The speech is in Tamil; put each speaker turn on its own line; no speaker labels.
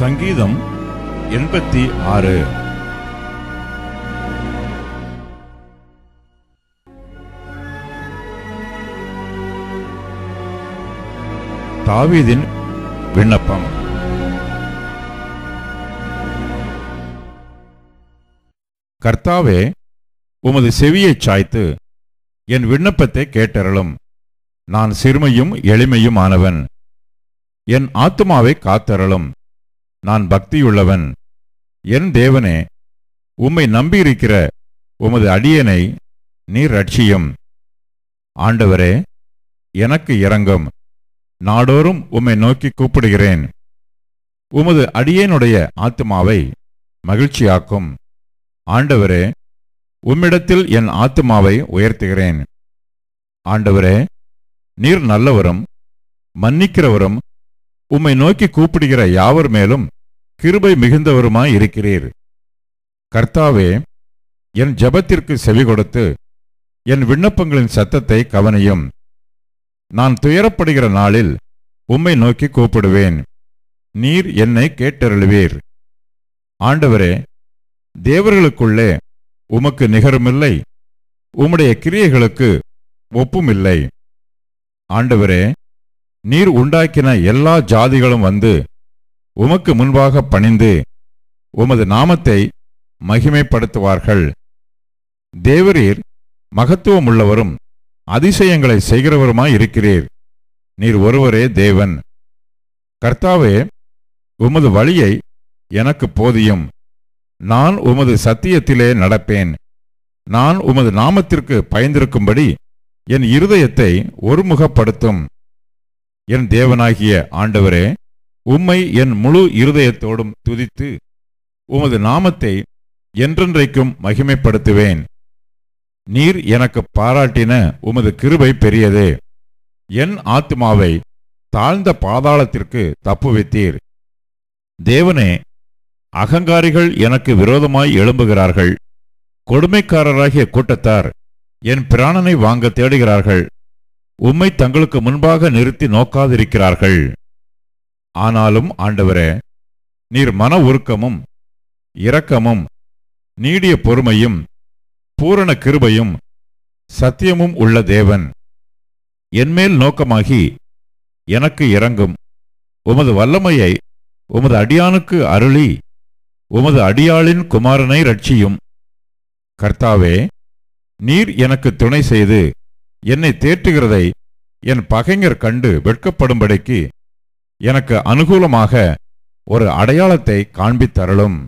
சங்கீதம் எண்பத்தி ஆறு தாவீதின் விண்ணப்பம் கர்த்தாவே உமது செவியை சாய்த்து என் விண்ணப்பத்தை கேட்டறலும் நான் சிறுமையும் எளிமையும் ஆனவன் என் ஆத்மாவை காத்தருளும் நான் பக்தியுள்ளவன் என் தேவனே உம்மை நம்பியிருக்கிற உமது அடியனை நீர் ரட்சியும் ஆண்டவரே எனக்கு இறங்கும் நாடோறும் உம்மை நோக்கி கூப்பிடுகிறேன் உமது அடியேனுடைய ஆத்மாவை மகிழ்ச்சியாக்கும் ஆண்டவரே உம்மிடத்தில் என் ஆத்மாவை உயர்த்துகிறேன் ஆண்டவரே நீர் நல்லவரும் மன்னிக்கிறவரும் உம்மை நோக்கி கூப்பிடுகிற யாவர் மேலும் கிருபை மிகுந்தவருமாய் இருக்கிறீர் கர்த்தாவே என் ஜபத்திற்கு செவி கொடுத்து என் விண்ணப்பங்களின் சத்தத்தை கவனியும் நான் துயரப்படுகிற நாளில் உம்மை நோக்கி கூப்பிடுவேன் நீர் என்னை கேட்டருளுவீர் ஆண்டவரே தேவர்களுக்குள்ளே உமக்கு நிகருமில்லை உம்முடைய கிரியைகளுக்கு ஒப்புமில்லை ஆண்டவரே நீர் உண்டாக்கின எல்லா ஜாதிகளும் வந்து உமக்கு முன்பாக பணிந்து உமது நாமத்தை மகிமைப்படுத்துவார்கள் தேவரீர் மகத்துவமுள்ளவரும் அதிசயங்களை செய்கிறவருமாய் இருக்கிறீர் நீர் ஒருவரே தேவன் கர்த்தாவே உமது வழியை எனக்கு போதியும் நான் உமது சத்தியத்திலே நடப்பேன் நான் உமது நாமத்திற்கு பயந்திருக்கும்படி என் இருதயத்தை ஒருமுகப்படுத்தும் என் தேவனாகிய ஆண்டவரே உம்மை என் முழு இருதயத்தோடும் துதித்து உமது நாமத்தை என்றென்றைக்கும் மகிமைப்படுத்துவேன் நீர் எனக்கு பாராட்டின உமது கிருபை பெரியது என் ஆத்மாவை தாழ்ந்த பாதாளத்திற்கு தப்புவித்தீர் தேவனே அகங்காரிகள் எனக்கு விரோதமாய் எழும்புகிறார்கள் கொடுமைக்காரராகிய கூட்டத்தார் என் பிராணனை வாங்க தேடுகிறார்கள் உம்மை தங்களுக்கு முன்பாக நிறுத்தி நோக்காதிருக்கிறார்கள் ஆனாலும் ஆண்டவரே நீர் மன உருக்கமும் இரக்கமும் நீடிய பொறுமையும் பூரண கிருபையும் சத்தியமும் உள்ள தேவன் என்மேல் நோக்கமாகி எனக்கு இறங்கும் உமது வல்லமையை உமது அடியானுக்கு அருளி உமது அடியாளின் குமாரனை ரட்சியும் கர்த்தாவே நீர் எனக்கு துணை செய்து என்னை தேற்றுகிறதை என் பகைஞர் கண்டு வெட்கப்படும்படிக்கு எனக்கு அனுகூலமாக ஒரு அடையாளத்தை காண்பித்தருளும்